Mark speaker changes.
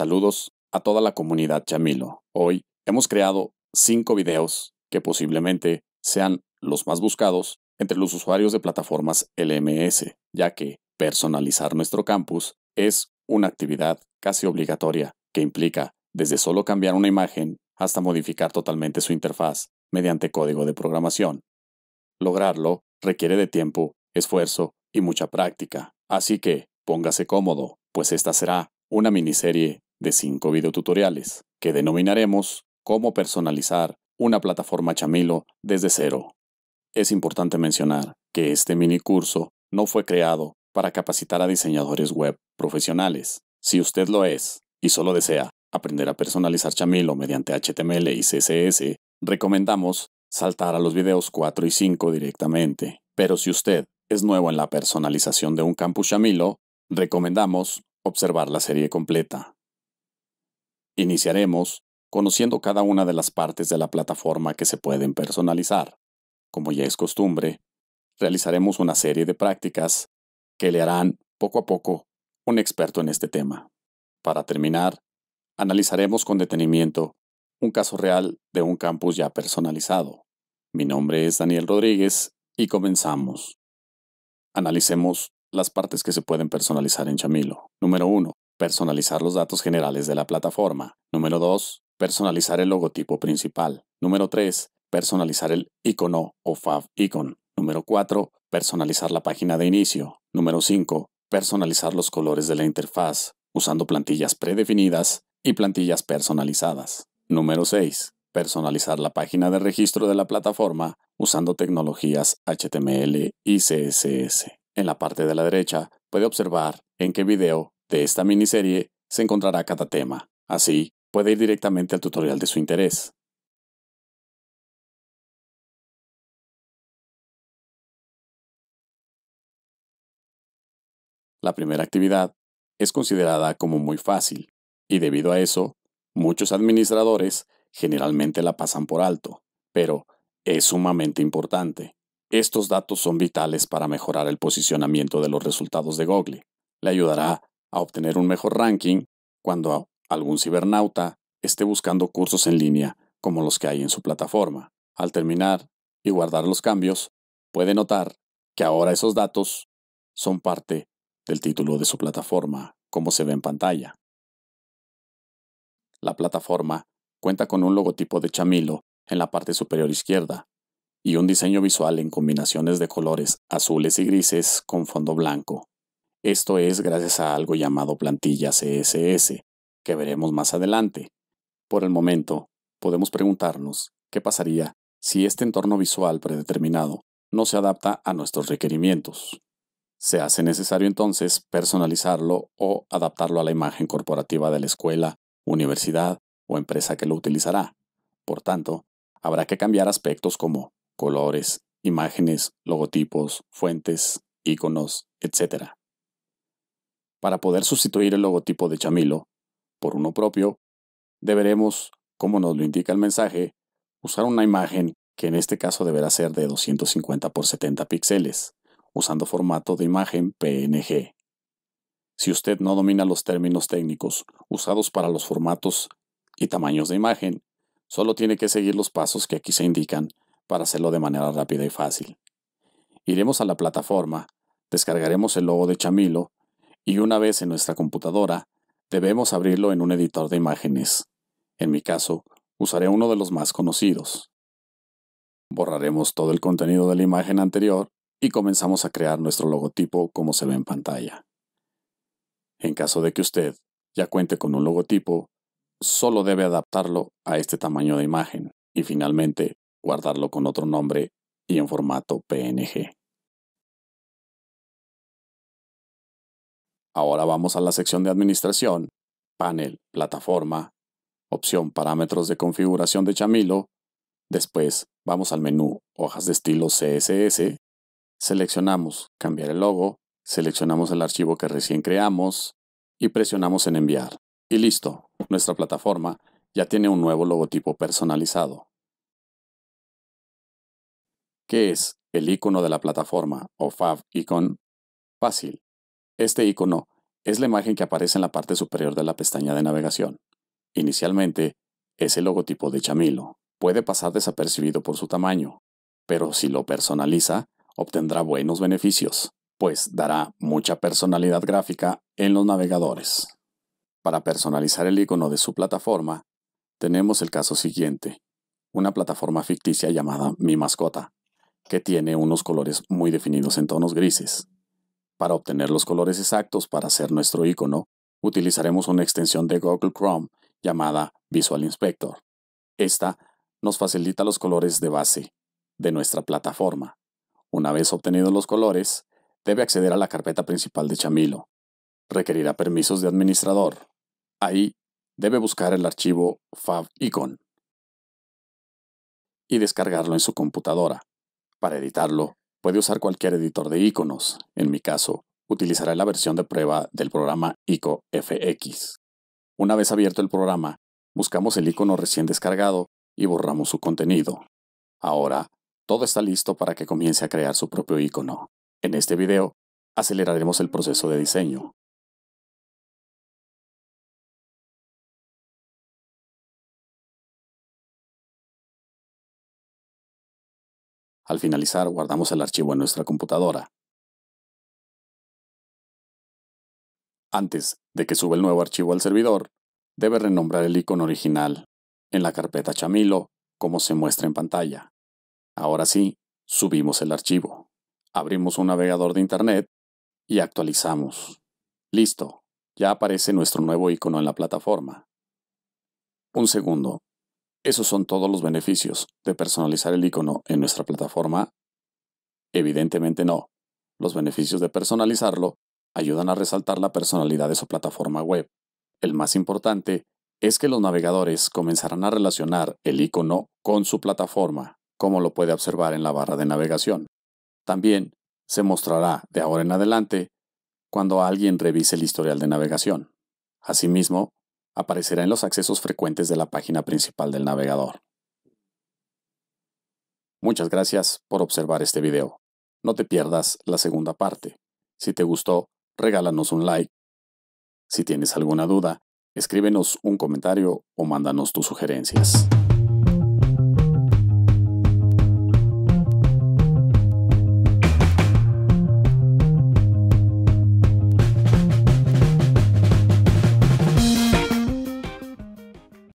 Speaker 1: Saludos a toda la comunidad Chamilo. Hoy hemos creado cinco videos que posiblemente sean los más buscados entre los usuarios de plataformas LMS, ya que personalizar nuestro campus es una actividad casi obligatoria que implica desde solo cambiar una imagen hasta modificar totalmente su interfaz mediante código de programación. Lograrlo requiere de tiempo, esfuerzo y mucha práctica, así que póngase cómodo, pues esta será una miniserie de cinco videotutoriales que denominaremos Cómo personalizar una plataforma Chamilo desde cero. Es importante mencionar que este mini curso no fue creado para capacitar a diseñadores web profesionales. Si usted lo es y solo desea aprender a personalizar Chamilo mediante HTML y CSS, recomendamos saltar a los videos 4 y 5 directamente. Pero si usted es nuevo en la personalización de un campus Chamilo, recomendamos observar la serie completa. Iniciaremos conociendo cada una de las partes de la plataforma que se pueden personalizar. Como ya es costumbre, realizaremos una serie de prácticas que le harán poco a poco un experto en este tema. Para terminar, analizaremos con detenimiento un caso real de un campus ya personalizado. Mi nombre es Daniel Rodríguez y comenzamos. Analicemos las partes que se pueden personalizar en Chamilo. Número 1. Personalizar los datos generales de la plataforma. Número 2. Personalizar el logotipo principal. Número 3. Personalizar el icono o fav icon. Número 4. Personalizar la página de inicio. Número 5. Personalizar los colores de la interfaz usando plantillas predefinidas y plantillas personalizadas. Número 6. Personalizar la página de registro de la plataforma usando tecnologías HTML y CSS. En la parte de la derecha puede observar en qué video de esta miniserie se encontrará cada tema, así puede ir directamente al tutorial de su interés. La primera actividad es considerada como muy fácil, y debido a eso, muchos administradores generalmente la pasan por alto, pero es sumamente importante. Estos datos son vitales para mejorar el posicionamiento de los resultados de Google. Le ayudará a obtener un mejor ranking cuando algún cibernauta esté buscando cursos en línea como los que hay en su plataforma. Al terminar y guardar los cambios, puede notar que ahora esos datos son parte del título de su plataforma, como se ve en pantalla. La plataforma cuenta con un logotipo de chamilo en la parte superior izquierda y un diseño visual en combinaciones de colores azules y grises con fondo blanco. Esto es gracias a algo llamado plantilla CSS, que veremos más adelante. Por el momento, podemos preguntarnos qué pasaría si este entorno visual predeterminado no se adapta a nuestros requerimientos. Se hace necesario entonces personalizarlo o adaptarlo a la imagen corporativa de la escuela, universidad o empresa que lo utilizará. Por tanto, habrá que cambiar aspectos como colores, imágenes, logotipos, fuentes, iconos, etc. Para poder sustituir el logotipo de Chamilo por uno propio, deberemos, como nos lo indica el mensaje, usar una imagen que en este caso deberá ser de 250 por 70 píxeles, usando formato de imagen PNG. Si usted no domina los términos técnicos usados para los formatos y tamaños de imagen, solo tiene que seguir los pasos que aquí se indican para hacerlo de manera rápida y fácil. Iremos a la plataforma, descargaremos el logo de Chamilo y una vez en nuestra computadora, debemos abrirlo en un editor de imágenes. En mi caso, usaré uno de los más conocidos. Borraremos todo el contenido de la imagen anterior y comenzamos a crear nuestro logotipo como se ve en pantalla. En caso de que usted ya cuente con un logotipo, solo debe adaptarlo a este tamaño de imagen y finalmente guardarlo con otro nombre y en formato PNG. Ahora vamos a la sección de Administración, Panel, Plataforma, opción Parámetros de configuración de Chamilo. Después vamos al menú Hojas de estilo CSS. Seleccionamos Cambiar el logo, seleccionamos el archivo que recién creamos y presionamos en Enviar. Y listo, nuestra plataforma ya tiene un nuevo logotipo personalizado, ¿Qué es el icono de la plataforma o FAB Icon. Fácil, este icono es la imagen que aparece en la parte superior de la pestaña de navegación. Inicialmente, es el logotipo de Chamilo. Puede pasar desapercibido por su tamaño, pero si lo personaliza, obtendrá buenos beneficios, pues dará mucha personalidad gráfica en los navegadores. Para personalizar el icono de su plataforma, tenemos el caso siguiente, una plataforma ficticia llamada Mi Mascota, que tiene unos colores muy definidos en tonos grises. Para obtener los colores exactos para hacer nuestro icono, utilizaremos una extensión de Google Chrome llamada Visual Inspector. Esta nos facilita los colores de base de nuestra plataforma. Una vez obtenidos los colores, debe acceder a la carpeta principal de Chamilo. Requerirá permisos de administrador. Ahí debe buscar el archivo favicon y descargarlo en su computadora. Para editarlo, Puede usar cualquier editor de iconos. En mi caso, utilizaré la versión de prueba del programa ICO FX. Una vez abierto el programa, buscamos el icono recién descargado y borramos su contenido. Ahora, todo está listo para que comience a crear su propio icono. En este video, aceleraremos el proceso de diseño. Al finalizar, guardamos el archivo en nuestra computadora. Antes de que suba el nuevo archivo al servidor, debe renombrar el icono original en la carpeta Chamilo, como se muestra en pantalla. Ahora sí, subimos el archivo. Abrimos un navegador de Internet y actualizamos. Listo, ya aparece nuestro nuevo icono en la plataforma. Un segundo, esos son todos los beneficios de personalizar el icono en nuestra plataforma. Evidentemente no. Los beneficios de personalizarlo ayudan a resaltar la personalidad de su plataforma web. El más importante es que los navegadores comenzarán a relacionar el icono con su plataforma, como lo puede observar en la barra de navegación. También se mostrará de ahora en adelante cuando alguien revise el historial de navegación. Asimismo, aparecerá en los accesos frecuentes de la página principal del navegador. Muchas gracias por observar este video. No te pierdas la segunda parte. Si te gustó, regálanos un like. Si tienes alguna duda, escríbenos un comentario o mándanos tus sugerencias.